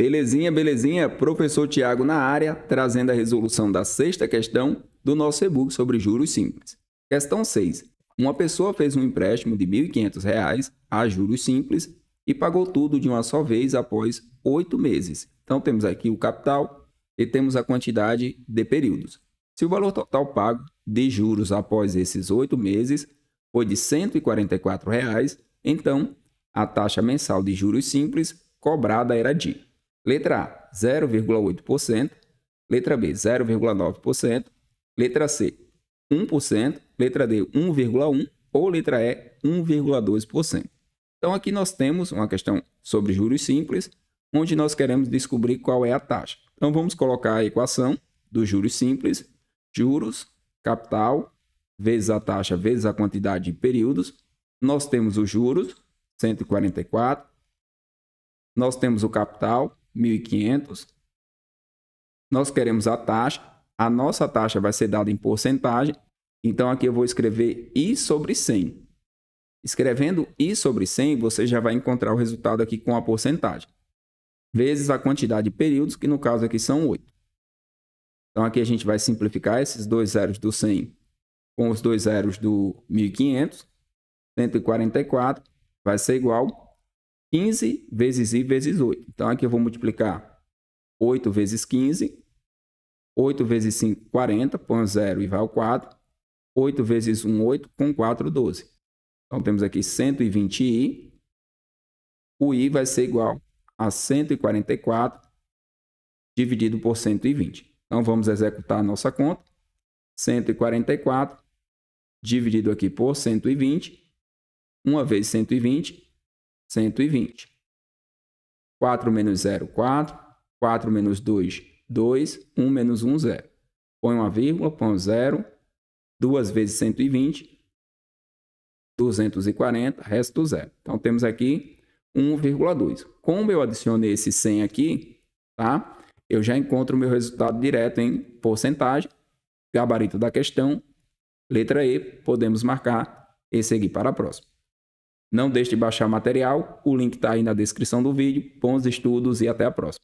Belezinha, belezinha? Professor Tiago na área, trazendo a resolução da sexta questão do nosso e-book sobre juros simples. Questão 6. Uma pessoa fez um empréstimo de R$ 1.500 a juros simples e pagou tudo de uma só vez após oito meses. Então, temos aqui o capital e temos a quantidade de períodos. Se o valor total pago de juros após esses oito meses foi de R$ 144, reais, então a taxa mensal de juros simples cobrada era de Letra A, 0,8%. Letra B, 0,9%. Letra C, 1%. Letra D, 1,1%. Ou letra E, 1,2%. Então, aqui nós temos uma questão sobre juros simples, onde nós queremos descobrir qual é a taxa. Então, vamos colocar a equação dos juros simples, juros, capital, vezes a taxa, vezes a quantidade de períodos. Nós temos os juros, 144. Nós temos o capital, 1.500, nós queremos a taxa, a nossa taxa vai ser dada em porcentagem, então aqui eu vou escrever I sobre 100. Escrevendo I sobre 100, você já vai encontrar o resultado aqui com a porcentagem, vezes a quantidade de períodos, que no caso aqui são 8. Então aqui a gente vai simplificar esses dois zeros do 100 com os dois zeros do 1.500, 144 vai ser igual 15 vezes i vezes 8. Então, aqui eu vou multiplicar 8 vezes 15. 8 vezes 5, 40. Põe 0 e vai ao 4. 8 vezes 1, 8. Com 4, 12. Então, temos aqui 120i. O i vai ser igual a 144 dividido por 120. Então, vamos executar a nossa conta. 144 dividido aqui por 120. 1 vezes 120 120. 4 menos 0, 4. 4 menos 2, 2. 1 menos 1, 0. Põe uma vírgula, põe 0. 2 vezes 120, 240, resto 0. Então, temos aqui 1,2. Como eu adicionei esse 100 aqui, tá? Eu já encontro o meu resultado direto em porcentagem, gabarito da questão, letra E, podemos marcar e seguir para a próxima. Não deixe de baixar o material, o link está aí na descrição do vídeo. Bons estudos e até a próxima.